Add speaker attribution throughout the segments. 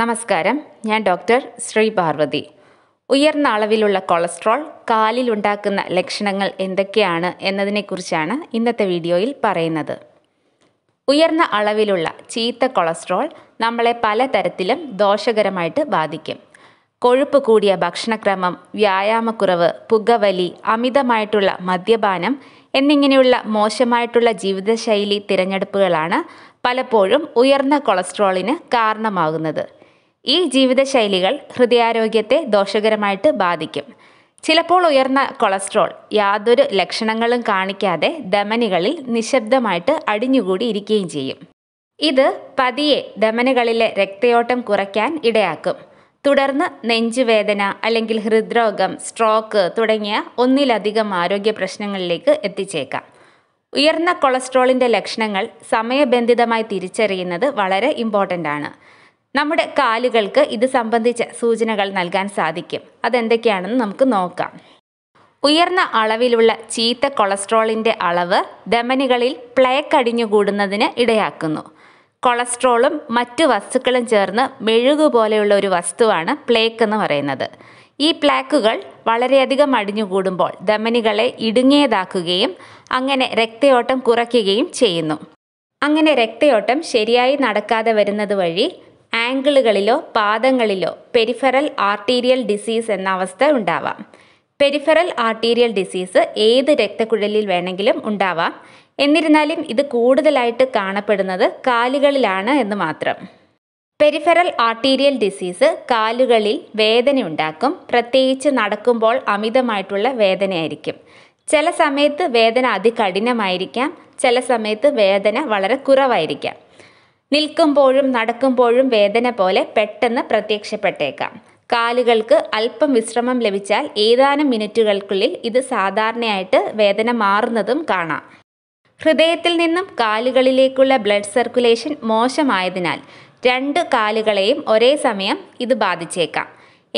Speaker 1: നമസ്കാരം ഞാൻ ഡോക്ടർ ശ്രീ പാർവതി ഉയർന്ന അളവിലുള്ള കൊളസ്ട്രോൾ ഉണ്ടാക്കുന്ന ലക്ഷണങ്ങൾ എന്തൊക്കെയാണ് എന്നതിനെക്കുറിച്ചാണ് ഇന്നത്തെ വീഡിയോയിൽ പറയുന്നത് ഉയർന്ന അളവിലുള്ള ചീത്ത കൊളസ്ട്രോൾ നമ്മളെ പലതരത്തിലും ദോഷകരമായിട്ട് ബാധിക്കും കൊഴുപ്പ് കൂടിയ ഭക്ഷണക്രമം വ്യായാമക്കുറവ് പുകവലി അമിതമായിട്ടുള്ള മദ്യപാനം എന്നിങ്ങനെയുള്ള മോശമായിട്ടുള്ള ജീവിതശൈലി തിരഞ്ഞെടുപ്പുകളാണ് പലപ്പോഴും ഉയർന്ന കൊളസ്ട്രോളിന് കാരണമാകുന്നത് ഈ ജീവിതശൈലികൾ ഹൃദയാരോഗ്യത്തെ ദോഷകരമായിട്ട് ബാധിക്കും ചിലപ്പോൾ ഉയർന്ന കൊളസ്ട്രോൾ യാതൊരു ലക്ഷണങ്ങളും കാണിക്കാതെ ധമനികളിൽ നിശബ്ദമായിട്ട് അടിഞ്ഞുകൂടി ഇരിക്കുകയും ചെയ്യും ഇത് പതിയെ ധമനികളിലെ രക്തയോട്ടം കുറയ്ക്കാൻ ഇടയാക്കും തുടർന്ന് നെഞ്ചുവേദന അല്ലെങ്കിൽ ഹൃദ്രോഗം സ്ട്രോക്ക് തുടങ്ങിയ ഒന്നിലധികം ആരോഗ്യ പ്രശ്നങ്ങളിലേക്ക് എത്തിച്ചേക്കാം ഉയർന്ന കൊളസ്ട്രോളിൻ്റെ ലക്ഷണങ്ങൾ സമയബന്ധിതമായി തിരിച്ചറിയുന്നത് വളരെ ഇമ്പോർട്ടൻ്റ് ആണ് നമ്മുടെ കാലുകൾക്ക് ഇത് സംബന്ധിച്ച സൂചനകൾ നൽകാൻ സാധിക്കും അതെന്തൊക്കെയാണെന്ന് നമുക്ക് നോക്കാം ഉയർന്ന അളവിലുള്ള ചീത്ത കൊളസ്ട്രോളിൻ്റെ അളവ് ധമനികളിൽ പ്ലേക്ക് അടിഞ്ഞുകൂടുന്നതിന് ഇടയാക്കുന്നു കൊളസ്ട്രോളും മറ്റ് വസ്തുക്കളും ചേർന്ന് മെഴുകുപോലെയുള്ള പോലെയുള്ള ഒരു വസ്തുവാണ് പ്ലേക്ക് എന്ന് പറയുന്നത് ഈ പ്ലാക്കുകൾ വളരെയധികം അടിഞ്ഞുകൂടുമ്പോൾ ധമനികളെ ഇടുങ്ങിയതാക്കുകയും അങ്ങനെ രക്തയോട്ടം കുറയ്ക്കുകയും ചെയ്യുന്നു അങ്ങനെ രക്തയോട്ടം ശരിയായി നടക്കാതെ വരുന്നത് വഴി ആംഗിളുകളിലോ പാദങ്ങളിലോ പെരിഫറൽ ആർട്ടീരിയൽ ഡിസീസ് എന്ന അവസ്ഥ ഉണ്ടാവാം പെരിഫറൽ ആർട്ടീരിയൽ ഡിസീസ് ഏത് രക്തക്കുഴലിൽ വേണമെങ്കിലും ഉണ്ടാവാം എന്നിരുന്നാലും ഇത് കൂടുതലായിട്ട് കാണപ്പെടുന്നത് കാലുകളിലാണ് എന്ന് മാത്രം പെരിഫറൽ ആർട്ടീരിയൽ ഡിസീസ് കാലുകളിൽ വേദന ഉണ്ടാക്കും പ്രത്യേകിച്ച് നടക്കുമ്പോൾ അമിതമായിട്ടുള്ള വേദനയായിരിക്കും ചില സമയത്ത് വേദന അതികഠിനമായിരിക്കാം ചില സമയത്ത് വേദന വളരെ കുറവായിരിക്കാം നിൽക്കുമ്പോഴും നടക്കുമ്പോഴും വേദന പോലെ പെട്ടെന്ന് പ്രത്യക്ഷപ്പെട്ടേക്കാം കാലുകൾക്ക് അല്പം വിശ്രമം ലഭിച്ചാൽ ഏതാനും മിനിറ്റുകൾക്കുള്ളിൽ ഇത് സാധാരണയായിട്ട് വേദന മാറുന്നതും കാണാം ഹൃദയത്തിൽ നിന്നും കാലുകളിലേക്കുള്ള ബ്ലഡ് സർക്കുലേഷൻ മോശമായതിനാൽ രണ്ട് കാലുകളെയും ഒരേ സമയം ഇത് ബാധിച്ചേക്കാം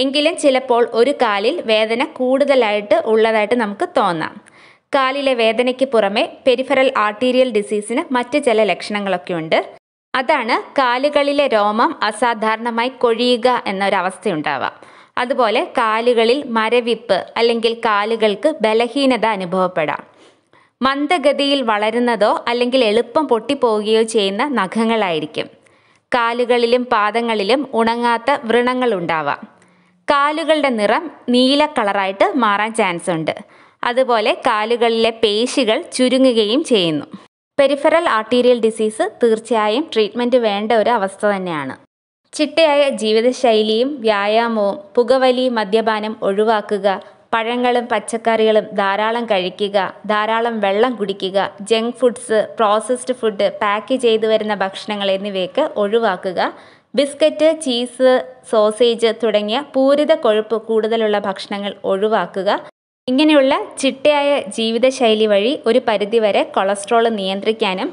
Speaker 1: എങ്കിലും ചിലപ്പോൾ ഒരു കാലിൽ വേദന കൂടുതലായിട്ട് ഉള്ളതായിട്ട് നമുക്ക് തോന്നാം കാലിലെ വേദനയ്ക്ക് പുറമെ പെരിഫറൽ ആർട്ടീരിയൽ ഡിസീസിന് മറ്റ് ചില ലക്ഷണങ്ങളൊക്കെ ഉണ്ട് അതാണ് കാലുകളിലെ രോമം അസാധാരണമായി കൊഴിയുക എന്നൊരവസ്ഥയുണ്ടാവാം അതുപോലെ കാലുകളിൽ മരവിപ്പ് അല്ലെങ്കിൽ കാലുകൾക്ക് ബലഹീനത അനുഭവപ്പെടാം മന്ദഗതിയിൽ വളരുന്നതോ അല്ലെങ്കിൽ എളുപ്പം പൊട്ടിപ്പോവുകയോ ചെയ്യുന്ന നഖങ്ങളായിരിക്കും കാലുകളിലും പാദങ്ങളിലും ഉണങ്ങാത്ത വ്രണങ്ങൾ ഉണ്ടാവാം കാലുകളുടെ നിറം നീല കളറായിട്ട് മാറാൻ ചാൻസ് ഉണ്ട് അതുപോലെ കാലുകളിലെ പേശികൾ ചുരുങ്ങുകയും ചെയ്യുന്നു പെരിഫറൽ ആർട്ടീരിയൽ ഡിസീസ് തീർച്ചയായും ട്രീറ്റ്മെൻറ്റ് വേണ്ട ഒരു അവസ്ഥ തന്നെയാണ് ചിട്ടയായ ജീവിതശൈലിയും വ്യായാമവും പുകവലി മദ്യപാനം ഒഴിവാക്കുക പഴങ്ങളും പച്ചക്കറികളും ധാരാളം കഴിക്കുക ധാരാളം വെള്ളം കുടിക്കുക junk foods processed food pack ചെയ്തു വരുന്ന ഭക്ഷണങ്ങൾ എന്നിവയൊക്കെ ഒഴിവാക്കുക ബിസ്ക്കറ്റ് ചീസ് സോസേജ് തുടങ്ങിയ പൂരിത കൊഴുപ്പ് കൂടുതലുള്ള ഭക്ഷണങ്ങൾ ഒഴിവാക്കുക ഇങ്ങനെയുള്ള ചിട്ടയായ ജീവിതശൈലി വഴി ഒരു പരിധിവരെ കൊളസ്ട്രോൾ നിയന്ത്രിക്കാനും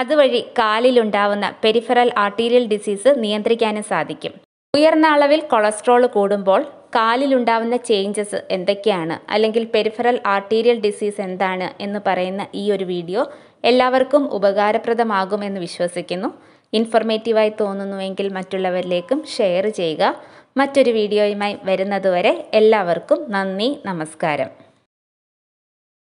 Speaker 1: അതുവഴി കാലിലുണ്ടാവുന്ന പെരിഫറൽ ആർട്ടീരിയൽ ഡിസീസ് നിയന്ത്രിക്കാനും സാധിക്കും ഉയർന്ന അളവിൽ കൊളസ്ട്രോൾ കൂടുമ്പോൾ കാലിലുണ്ടാവുന്ന ചേഞ്ചസ് എന്തൊക്കെയാണ് അല്ലെങ്കിൽ പെരിഫറൽ ആർട്ടീരിയൽ ഡിസീസ് എന്താണ് എന്ന് പറയുന്ന ഈ ഒരു വീഡിയോ എല്ലാവർക്കും ഉപകാരപ്രദമാകുമെന്ന് വിശ്വസിക്കുന്നു ഇൻഫോർമേറ്റീവായി തോന്നുന്നുവെങ്കിൽ മറ്റുള്ളവരിലേക്കും ഷെയർ ചെയ്യുക മറ്റൊരു വീഡിയോയുമായി വരുന്നതുവരെ എല്ലാവർക്കും നന്ദി നമസ്കാരം